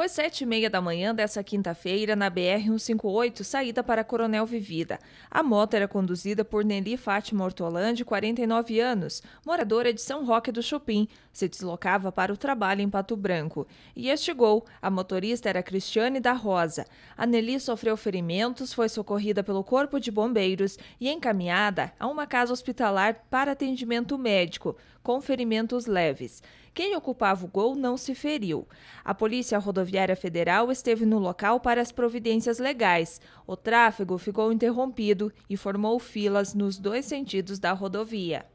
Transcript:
Foi sete e meia da manhã dessa quinta-feira na BR-158, saída para Coronel Vivida. A moto era conduzida por Nelly Fátima Hortolã, de 49 anos, moradora de São Roque do Chopin. Se deslocava para o trabalho em Pato Branco. E gol, A motorista era Cristiane da Rosa. A Nelly sofreu ferimentos, foi socorrida pelo Corpo de Bombeiros e encaminhada a uma casa hospitalar para atendimento médico, com ferimentos leves. Quem ocupava o gol não se feriu. A polícia rodoviária Rodoviária Federal esteve no local para as providências legais. O tráfego ficou interrompido e formou filas nos dois sentidos da rodovia.